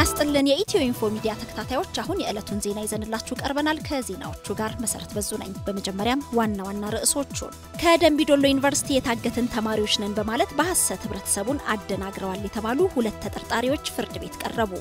ጤና ስጥልን የኢትዮ ኢንፎ ሚዲያ ተከታታዮች፣ አሁን የዕለቱን ዜና ይዘንላችሁ ቀርበናል። ከዜናዎቹ ጋር መሰረት በዙ ነኝ። በመጀመሪያም ዋና ዋና ርዕሶቹን ከደንቢዶሎ ዩኒቨርሲቲ የታገትን ተማሪዎች ነን በማለት በሐሰት ህብረተሰቡን አደናግረዋል የተባሉ ሁለት ተጠርጣሪዎች ፍርድ ቤት ቀረቡ።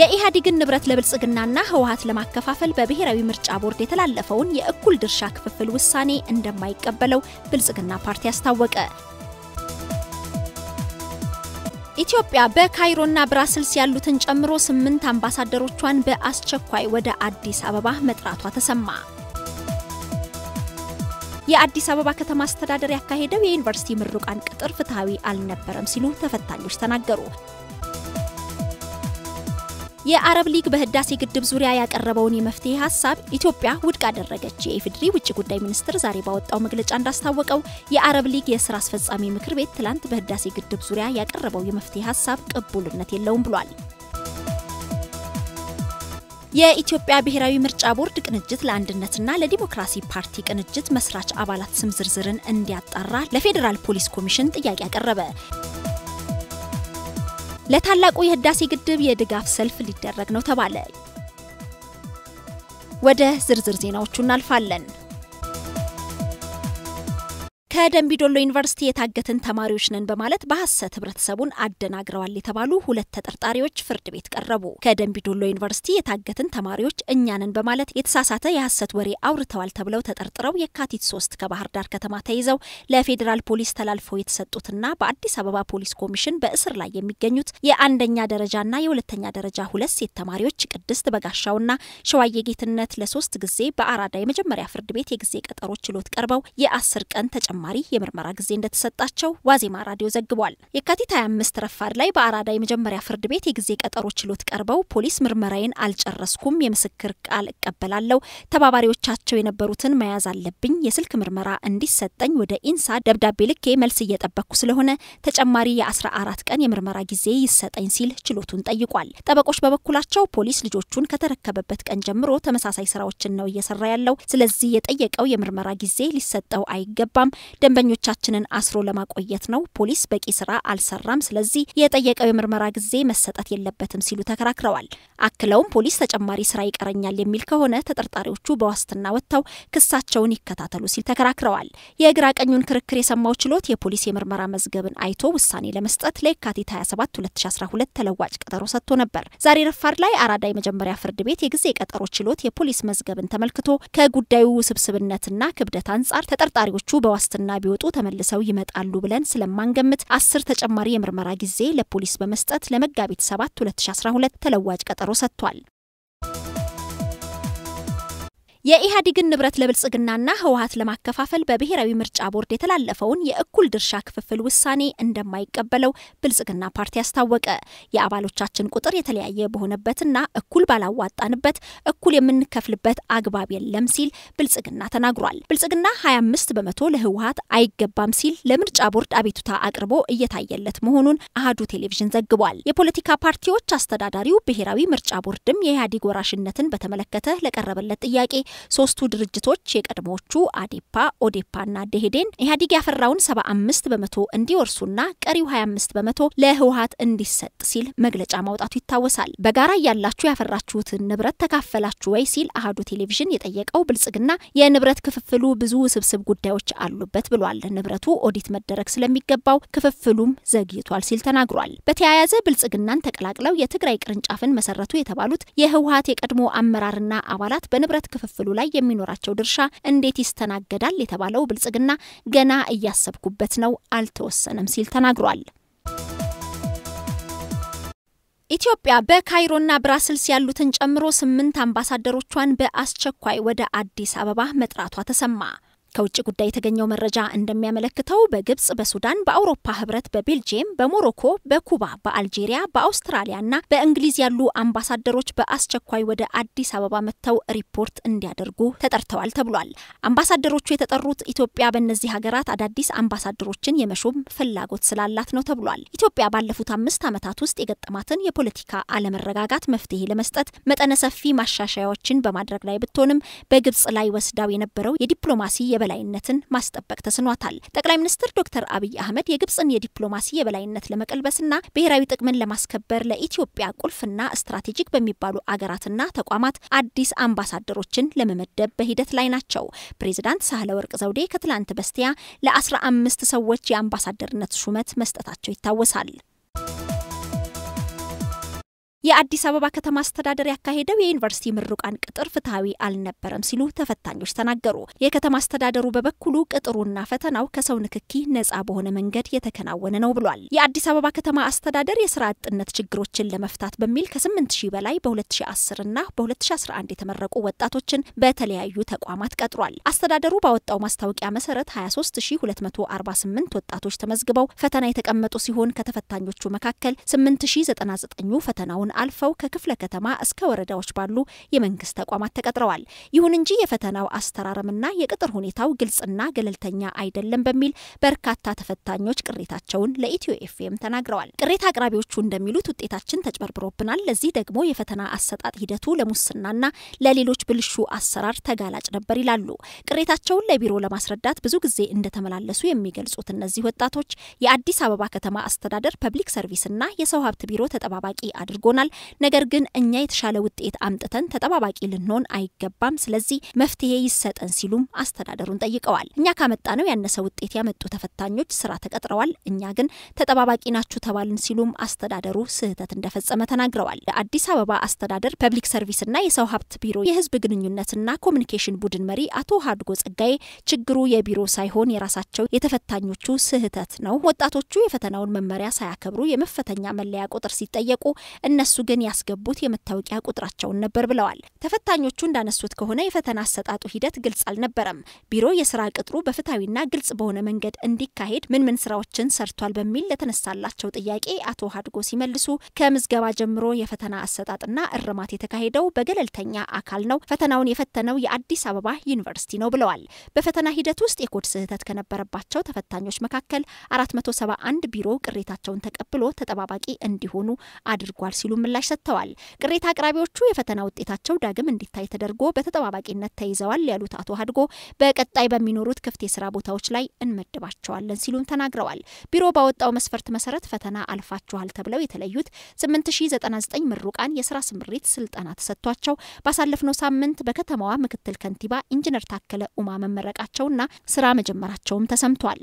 የኢህአዴግን ንብረት ለብልጽግናና ህወሀት ለማከፋፈል በብሔራዊ ምርጫ ቦርድ የተላለፈውን የእኩል ድርሻ ክፍፍል ውሳኔ እንደማይቀበለው ብልጽግና ፓርቲ አስታወቀ። ኢትዮጵያ በካይሮና ብራስልስ ያሉትን ጨምሮ ስምንት አምባሳደሮቿን በአስቸኳይ ወደ አዲስ አበባ መጥራቷ ተሰማ። የአዲስ አበባ ከተማ አስተዳደር ያካሄደው የዩኒቨርሲቲ ምሩቃን ቅጥር ፍትሐዊ አልነበረም ሲሉ ተፈታኞች ተናገሩ። የአረብ ሊግ በህዳሴ ግድብ ዙሪያ ያቀረበውን የመፍትሄ ሀሳብ ኢትዮጵያ ውድቅ አደረገች። የኢፌዴሪ ውጭ ጉዳይ ሚኒስትር ዛሬ ባወጣው መግለጫ እንዳስታወቀው የአረብ ሊግ የስራ አስፈጻሚ ምክር ቤት ትላንት በህዳሴ ግድብ ዙሪያ ያቀረበው የመፍትሄ ሀሳብ ቅቡልነት የለውም ብሏል። የኢትዮጵያ ብሔራዊ ምርጫ ቦርድ ቅንጅት ለአንድነትና ለዲሞክራሲ ፓርቲ ቅንጅት መስራች አባላት ስም ዝርዝርን እንዲያጣራ ለፌዴራል ፖሊስ ኮሚሽን ጥያቄ አቀረበ። ለታላቁ የህዳሴ ግድብ የድጋፍ ሰልፍ ሊደረግ ነው ተባለ። ወደ ዝርዝር ዜናዎቹ እናልፋለን። ከደንቢዶሎ ዩኒቨርሲቲ የታገትን ተማሪዎች ነን በማለት በሐሰት ህብረተሰቡን አደናግረዋል የተባሉ ሁለት ተጠርጣሪዎች ፍርድ ቤት ቀረቡ። ከደንቢዶሎ ዩኒቨርሲቲ የታገትን ተማሪዎች እኛ ነን በማለት የተሳሳተ የሐሰት ወሬ አውርተዋል ተብለው ተጠርጥረው የካቲት ሶስት ከባህር ዳር ከተማ ተይዘው ለፌዴራል ፖሊስ ተላልፈው የተሰጡትና በአዲስ አበባ ፖሊስ ኮሚሽን በእስር ላይ የሚገኙት የአንደኛ ደረጃና የሁለተኛ ደረጃ ሁለት ሴት ተማሪዎች ቅድስት በጋሻውና ሸዋዬ ጌትነት ለሶስት ጊዜ በአራዳ የመጀመሪያ ፍርድ ቤት የጊዜ ቀጠሮ ችሎት ቀርበው የአስር ቀን ተጨማ ተጨማሪ የምርመራ ጊዜ እንደተሰጣቸው ዋዜማ ራዲዮ ዘግቧል። የካቲት 25 ረፋድ ላይ በአራዳ የመጀመሪያ ፍርድ ቤት የጊዜ ቀጠሮ ችሎት ቀርበው ፖሊስ ምርመራዬን አልጨረስኩም፣ የምስክር ቃል እቀበላለሁ፣ ተባባሪዎቻቸው የነበሩትን መያዝ አለብኝ፣ የስልክ ምርመራ እንዲሰጠኝ ወደ ኢንሳ ደብዳቤ ልኬ መልስ እየጠበቅኩ ስለሆነ ተጨማሪ የ14 ቀን የምርመራ ጊዜ ይሰጠኝ ሲል ችሎቱን ጠይቋል። ጠበቆች በበኩላቸው ፖሊስ ልጆቹን ከተረከበበት ቀን ጀምሮ ተመሳሳይ ስራዎችን ነው እየሰራ ያለው፣ ስለዚህ የጠየቀው የምርመራ ጊዜ ሊሰጠው አይገባም፣ ደንበኞቻችንን አስሮ ለማቆየት ነው። ፖሊስ በቂ ስራ አልሰራም። ስለዚህ የጠየቀው የምርመራ ጊዜ መሰጠት የለበትም ሲሉ ተከራክረዋል። አክለውም ፖሊስ ተጨማሪ ስራ ይቀረኛል የሚል ከሆነ ተጠርጣሪዎቹ በዋስትና ወጥተው ክሳቸውን ይከታተሉ ሲል ተከራክረዋል። የግራ ቀኙን ክርክር የሰማው ችሎት የፖሊስ የምርመራ መዝገብን አይቶ ውሳኔ ለመስጠት ለየካቲት 27 2012 ተለዋጭ ቀጠሮ ሰጥቶ ነበር። ዛሬ ረፋድ ላይ አራዳ የመጀመሪያ ፍርድ ቤት የጊዜ ቀጠሮ ችሎት የፖሊስ መዝገብን ተመልክቶ ከጉዳዩ ውስብስብነትና ክብደት አንጻር ተጠርጣሪዎቹ በዋስትና ከሕክምና ቢወጡ ተመልሰው ይመጣሉ ብለን ስለማንገምት አስር ተጨማሪ የምርመራ ጊዜ ለፖሊስ በመስጠት ለመጋቢት 7 2012 ተለዋጭ ቀጠሮ ሰጥቷል። የኢህአዴግን ንብረት ለብልጽግናና ህወሀት ለማከፋፈል በብሔራዊ ምርጫ ቦርድ የተላለፈውን የእኩል ድርሻ ክፍፍል ውሳኔ እንደማይቀበለው ብልጽግና ፓርቲ አስታወቀ። የአባሎቻችን ቁጥር የተለያየ በሆነበትና እኩል ባላዋጣንበት እኩል የምንከፍልበት አግባብ የለም ሲል ብልጽግና ተናግሯል። ብልጽግና 25 በመቶ ለህወሀት አይገባም ሲል ለምርጫ ቦርድ አቤቱታ አቅርቦ እየታየለት መሆኑን አህዱ ቴሌቪዥን ዘግቧል። የፖለቲካ ፓርቲዎች አስተዳዳሪው ብሔራዊ ምርጫ ቦርድም የኢህአዴግ ወራሽነትን በተመለከተ ለቀረበለት ጥያቄ ሶስቱ ድርጅቶች የቀድሞቹ አዴፓ፣ ኦዴፓና ደሄዴን ኢህአዴግ ያፈራውን 75 በመቶ እንዲወርሱና ቀሪው 25 በመቶ ለህወሀት እንዲሰጥ ሲል መግለጫ ማውጣቱ ይታወሳል። በጋራ እያላችሁ ያፈራችሁትን ንብረት ተካፈላችሁ ወይ ሲል አህዱ ቴሌቪዥን የጠየቀው ብልጽግና የንብረት ክፍፍሉ ብዙ ውስብስብ ጉዳዮች አሉበት ብሏል። ንብረቱ ኦዲት መደረግ ስለሚገባው ክፍፍሉም ዘግይቷል ሲል ተናግሯል። በተያያዘ ብልጽግናን ተቀላቅለው የትግራይ ቅርንጫፍን መሰረቱ የተባሉት የህወሀት የቀድሞ አመራርና አባላት በንብረት ክፍፍሉ በክልሉ ላይ የሚኖራቸው ድርሻ እንዴት ይስተናገዳል የተባለው ብልጽግና ገና እያሰብኩበት ነው፣ አልተወሰነም ሲል ተናግሯል። ኢትዮጵያ በካይሮና ብራስልስ ያሉትን ጨምሮ ስምንት አምባሳደሮቿን በአስቸኳይ ወደ አዲስ አበባ መጥራቷ ተሰማ። ከውጭ ጉዳይ የተገኘው መረጃ እንደሚያመለክተው በግብጽ፣ በሱዳን፣ በአውሮፓ ህብረት፣ በቤልጅየም፣ በሞሮኮ፣ በኩባ፣ በአልጄሪያ፣ በአውስትራሊያ እና በእንግሊዝ ያሉ አምባሳደሮች በአስቸኳይ ወደ አዲስ አበባ መጥተው ሪፖርት እንዲያደርጉ ተጠርተዋል ተብሏል። አምባሳደሮቹ የተጠሩት ኢትዮጵያ በእነዚህ ሀገራት አዳዲስ አምባሳደሮችን የመሾም ፍላጎት ስላላት ነው ተብሏል። ኢትዮጵያ ባለፉት አምስት ዓመታት ውስጥ የገጠማትን የፖለቲካ አለመረጋጋት መፍትሄ ለመስጠት መጠነ ሰፊ ማሻሻያዎችን በማድረግ ላይ ብትሆንም በግብጽ ላይ ወስዳው የነበረው የዲፕሎማሲ የበ የበላይነትን ማስጠበቅ ተስኗታል። ጠቅላይ ሚኒስትር ዶክተር አብይ አህመድ የግብፅን የዲፕሎማሲ የበላይነት ለመቀልበስና ብሔራዊ ጥቅምን ለማስከበር ለኢትዮጵያ ቁልፍና ስትራቴጂክ በሚባሉ አገራትና ተቋማት አዲስ አምባሳደሮችን ለመመደብ በሂደት ላይ ናቸው። ፕሬዚዳንት ሳህለ ወርቅ ዘውዴ ከትላንት በስቲያ ለአስራ አምስት ሰዎች የአምባሳደርነት ሹመት መስጠታቸው ይታወሳል። የአዲስ አበባ ከተማ አስተዳደር ያካሄደው የዩኒቨርሲቲ ምሩቃን ቅጥር ፍትሐዊ አልነበረም ሲሉ ተፈታኞች ተናገሩ። የከተማ አስተዳደሩ በበኩሉ ቅጥሩና ፈተናው ከሰው ንክኪ ነጻ በሆነ መንገድ የተከናወነ ነው ብሏል። የአዲስ አበባ ከተማ አስተዳደር የስራ አጥነት ችግሮችን ለመፍታት በሚል ከ8 ሺህ በላይ በ2010 እና በ2011 የተመረቁ ወጣቶችን በተለያዩ ተቋማት ቀጥሯል። አስተዳደሩ ባወጣው ማስታወቂያ መሰረት 23248 ወጣቶች ተመዝግበው ፈተና የተቀመጡ ሲሆን ከተፈታኞቹ መካከል 8099 ፈተናውን ከተማውን አልፈው ከክፍለ ከተማ እስከ ወረዳዎች ባሉ የመንግስት ተቋማት ተቀጥረዋል። ይሁን እንጂ የፈተናው አስተራረምና የቅጥር ሁኔታው ግልጽና ገለልተኛ አይደለም በሚል በርካታ ተፈታኞች ቅሬታቸውን ለኢትዮ ኤፍኤም ተናግረዋል። ቅሬታ አቅራቢዎቹ እንደሚሉት ውጤታችን ተጭበርብሮብናል። ለዚህ ደግሞ የፈተና አሰጣጥ ሂደቱ ለሙስናና ለሌሎች ብልሹ አሰራር ተጋላጭ ነበር ይላሉ። ቅሬታቸውን ለቢሮ ለማስረዳት ብዙ ጊዜ እንደተመላለሱ የሚገልጹት እነዚህ ወጣቶች የአዲስ አበባ ከተማ አስተዳደር ፐብሊክ ሰርቪስና የሰው ሀብት ቢሮ ተጠባባቂ አድርጎ ይሆናል። ነገር ግን እኛ የተሻለ ውጤት አምጥተን ተጠባባቂ ልንሆን አይገባም። ስለዚህ መፍትሄ ይሰጠን ሲሉም አስተዳደሩን ጠይቀዋል። እኛ ካመጣ ነው ያነሰ ውጤት ያመጡ ተፈታኞች ስራ ተቀጥረዋል። እኛ ግን ተጠባባቂ ናችሁ ተባልን ሲሉም አስተዳደሩ ስህተት እንደፈጸመ ተናግረዋል። የአዲስ አበባ አስተዳደር ፐብሊክ ሰርቪስና የሰው ሀብት ቢሮ የህዝብ ግንኙነትና ኮሚኒኬሽን ቡድን መሪ አቶ ሀድጎ ጸጋዬ ችግሩ የቢሮ ሳይሆን የራሳቸው የተፈታኞቹ ስህተት ነው። ወጣቶቹ የፈተናውን መመሪያ ሳያከብሩ የመፈተኛ መለያ ቁጥር ሲጠየቁ እነ እነሱ ግን ያስገቡት የመታወቂያ ቁጥራቸውን ነበር ብለዋል። ተፈታኞቹ እንዳነሱት ከሆነ የፈተና አሰጣጡ ሂደት ግልጽ አልነበረም። ቢሮ የስራ ቅጥሩ በፍትሐዊና ግልጽ በሆነ መንገድ እንዲካሄድ ምን ምን ስራዎችን ሰርቷል በሚል ለተነሳላቸው ጥያቄ አቶ ሀድጎ ሲመልሱ ከምዝገባ ጀምሮ የፈተና አሰጣጥና እርማት የተካሄደው በገለልተኛ አካል ነው። ፈተናውን የፈተነው የአዲስ አበባ ዩኒቨርሲቲ ነው ብለዋል። በፈተና ሂደት ውስጥ የኮድ ስህተት ከነበረባቸው ተፈታኞች መካከል 471 ቢሮ ቅሬታቸውን ተቀብሎ ተጠባባቂ እንዲሆኑ አድርጓል ሲሉ ሲሉ ምላሽ ሰጥተዋል። ቅሬታ አቅራቢዎቹ የፈተና ውጤታቸው ዳግም እንዲታይ ተደርጎ በተጠባባቂነት ተይዘዋል ያሉት አቶ ሀድጎ በቀጣይ በሚኖሩት ክፍት የስራ ቦታዎች ላይ እንመድባቸዋለን ሲሉም ተናግረዋል። ቢሮ ባወጣው መስፈርት መሰረት ፈተና አልፋችኋል ተብለው የተለዩት 8099 ምሩቃን የስራ ስምሪት ስልጠና ተሰጥቷቸው ባሳለፍነው ሳምንት በከተማዋ ምክትል ከንቲባ ኢንጂነር ታከለ ኡማ መመረቃቸውና ስራ መጀመራቸውም ተሰምቷል።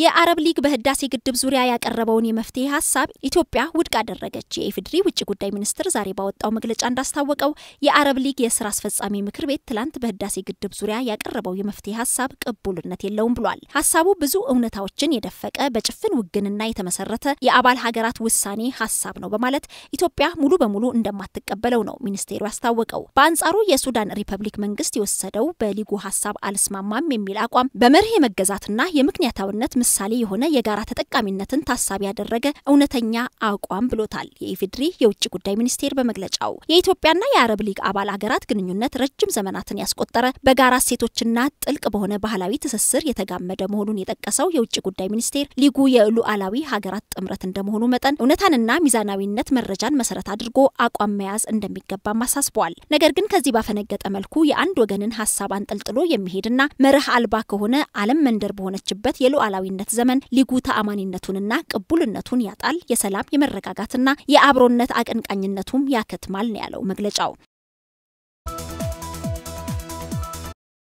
የአረብ ሊግ በህዳሴ ግድብ ዙሪያ ያቀረበውን የመፍትሄ ሀሳብ ኢትዮጵያ ውድቅ አደረገች። የኢፌዴሪ ውጭ ጉዳይ ሚኒስትር ዛሬ ባወጣው መግለጫ እንዳስታወቀው የአረብ ሊግ የስራ አስፈጻሚ ምክር ቤት ትላንት በህዳሴ ግድብ ዙሪያ ያቀረበው የመፍትሄ ሀሳብ ቅቡልነት የለውም ብሏል። ሀሳቡ ብዙ እውነታዎችን የደፈቀ በጭፍን ውግንና የተመሰረተ የአባል ሀገራት ውሳኔ ሀሳብ ነው በማለት ኢትዮጵያ ሙሉ በሙሉ እንደማትቀበለው ነው ሚኒስቴሩ ያስታወቀው። በአንጻሩ የሱዳን ሪፐብሊክ መንግስት የወሰደው በሊጉ ሀሳብ አልስማማም የሚል አቋም በመርህ የመገዛትና የምክንያታዊነት ምሳሌ የሆነ የጋራ ተጠቃሚነትን ታሳቢ ያደረገ እውነተኛ አቋም ብሎታል የኢፌድሪ የውጭ ጉዳይ ሚኒስቴር በመግለጫው። የኢትዮጵያና የአረብ ሊግ አባል አገራት ግንኙነት ረጅም ዘመናትን ያስቆጠረ በጋራ እሴቶችና ጥልቅ በሆነ ባህላዊ ትስስር የተጋመደ መሆኑን የጠቀሰው የውጭ ጉዳይ ሚኒስቴር ሊጉ የሉዓላዊ ሀገራት ጥምረት እንደመሆኑ መጠን እውነታንና ሚዛናዊነት መረጃን መሰረት አድርጎ አቋም መያዝ እንደሚገባም አሳስበዋል። ነገር ግን ከዚህ ባፈነገጠ መልኩ የአንድ ወገንን ሀሳብ አንጠልጥሎ የሚሄድና መርህ አልባ ከሆነ ዓለም መንደር በሆነችበት የሉዓላዊ የአሸናፊነት ዘመን ሊጉ ተአማኒነቱንና ቅቡልነቱን ያጣል፣ የሰላም የመረጋጋትና የአብሮነት አቀንቃኝነቱም ያከትማል ነው ያለው መግለጫው።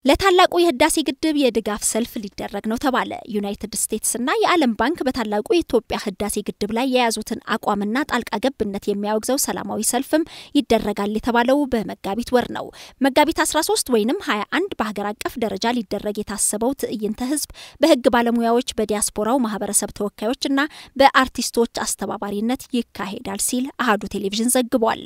ለታላቁ የህዳሴ ግድብ የድጋፍ ሰልፍ ሊደረግ ነው ተባለ። ዩናይትድ ስቴትስና የዓለም ባንክ በታላቁ የኢትዮጵያ ህዳሴ ግድብ ላይ የያዙትን አቋምና ጣልቃ ገብነት የሚያወግዘው ሰላማዊ ሰልፍም ይደረጋል የተባለው በመጋቢት ወር ነው። መጋቢት 13 ወይም 21 በሀገር አቀፍ ደረጃ ሊደረግ የታሰበው ትዕይንተ ህዝብ በህግ ባለሙያዎች፣ በዲያስፖራው ማህበረሰብ ተወካዮችና በአርቲስቶች አስተባባሪነት ይካሄዳል ሲል አህዱ ቴሌቪዥን ዘግቧል።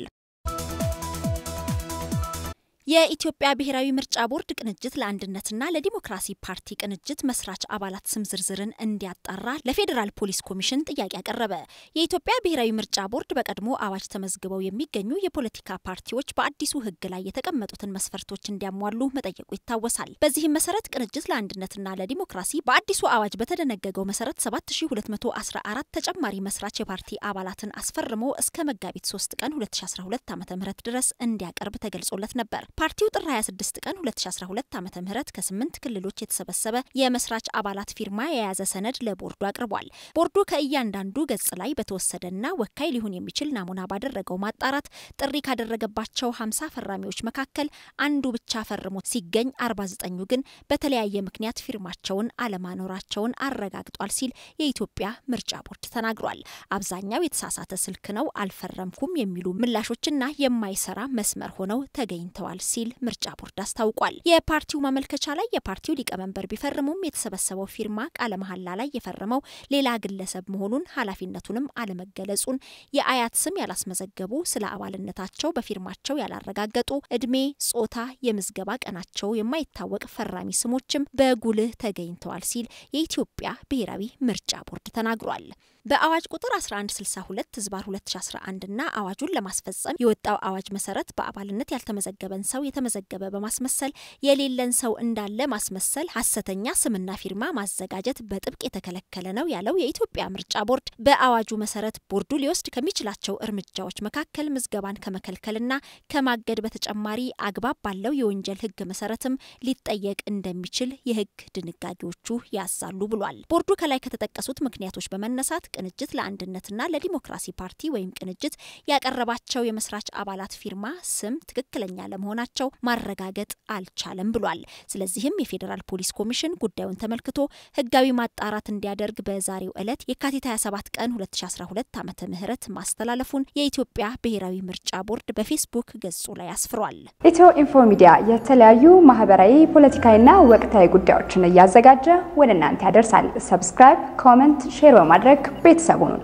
የኢትዮጵያ ብሔራዊ ምርጫ ቦርድ ቅንጅት ለአንድነትና ለዲሞክራሲ ፓርቲ ቅንጅት መስራች አባላት ስም ዝርዝርን እንዲያጣራ ለፌዴራል ፖሊስ ኮሚሽን ጥያቄ አቀረበ። የኢትዮጵያ ብሔራዊ ምርጫ ቦርድ በቀድሞ አዋጅ ተመዝግበው የሚገኙ የፖለቲካ ፓርቲዎች በአዲሱ ሕግ ላይ የተቀመጡትን መስፈርቶች እንዲያሟሉ መጠየቁ ይታወሳል። በዚህም መሰረት ቅንጅት ለአንድነትና ለዲሞክራሲ በአዲሱ አዋጅ በተደነገገው መሰረት 7214 ተጨማሪ መስራች የፓርቲ አባላትን አስፈርሞ እስከ መጋቢት 3 ቀን 2012 ዓ ም ድረስ እንዲያቀርብ ተገልጾለት ነበር። ፓርቲው ጥር 26 ቀን 2012 ዓ ም ከስምንት ክልሎች የተሰበሰበ የመስራች አባላት ፊርማ የያዘ ሰነድ ለቦርዱ አቅርቧል። ቦርዱ ከእያንዳንዱ ገጽ ላይ በተወሰደና ወካይ ሊሆን የሚችል ናሙና ባደረገው ማጣራት ጥሪ ካደረገባቸው 50 ፈራሚዎች መካከል አንዱ ብቻ ፈርሞ ሲገኝ 49ኙ ግን በተለያየ ምክንያት ፊርማቸውን አለማኖራቸውን አረጋግጧል ሲል የኢትዮጵያ ምርጫ ቦርድ ተናግሯል። አብዛኛው የተሳሳተ ስልክ ነው፣ አልፈረምኩም የሚሉ ምላሾችና የማይሰራ መስመር ሆነው ተገኝተዋል ሲል ምርጫ ቦርድ አስታውቋል። የፓርቲው ማመልከቻ ላይ የፓርቲው ሊቀመንበር ቢፈርሙም የተሰበሰበው ፊርማ ቃለ መሐላ ላይ የፈረመው ሌላ ግለሰብ መሆኑን ኃላፊነቱንም አለመገለጹን የአያት ስም ያላስመዘገቡ ስለ አባልነታቸው በፊርማቸው ያላረጋገጡ እድሜ፣ ጾታ፣ የምዝገባ ቀናቸው የማይታወቅ ፈራሚ ስሞችም በጉልህ ተገኝተዋል ሲል የኢትዮጵያ ብሔራዊ ምርጫ ቦርድ ተናግሯል። በአዋጅ ቁጥር 1162 ህዝባር 2011 እና አዋጁን ለማስፈጸም የወጣው አዋጅ መሰረት በአባልነት ያልተመዘገበን ሰው የተመዘገበ በማስመሰል የሌለን ሰው እንዳለ ማስመሰል፣ ሀሰተኛ ስምና ፊርማ ማዘጋጀት በጥብቅ የተከለከለ ነው ያለው የኢትዮጵያ ምርጫ ቦርድ በአዋጁ መሰረት ቦርዱ ሊወስድ ከሚችላቸው እርምጃዎች መካከል ምዝገባን ከመከልከልና ከማገድ በተጨማሪ አግባብ ባለው የወንጀል ህግ መሰረትም ሊጠየቅ እንደሚችል የህግ ድንጋጌዎቹ ያዛሉ ብሏል። ቦርዱ ከላይ ከተጠቀሱት ምክንያቶች በመነሳት ቅንጅት ለአንድነትና ለዲሞክራሲ ፓርቲ ወይም ቅንጅት ያቀረባቸው የመስራች አባላት ፊርማ ስም ትክክለኛ ለመሆናቸው ማረጋገጥ አልቻለም ብሏል። ስለዚህም የፌዴራል ፖሊስ ኮሚሽን ጉዳዩን ተመልክቶ ህጋዊ ማጣራት እንዲያደርግ በዛሬው ዕለት የካቲት 27 ቀን 2012 ዓመተ ምህረት ማስተላለፉን የኢትዮጵያ ብሔራዊ ምርጫ ቦርድ በፌስቡክ ገጹ ላይ አስፍሯል። ኢትዮ ኢንፎ ሚዲያ የተለያዩ ማህበራዊ፣ ፖለቲካዊና ወቅታዊ ጉዳዮችን እያዘጋጀ ወደ እናንተ ያደርሳል። ሰብስክራይብ፣ ኮመንት፣ ሼር በማድረግ ቤተሰቡን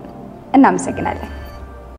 እናመሰግናለን።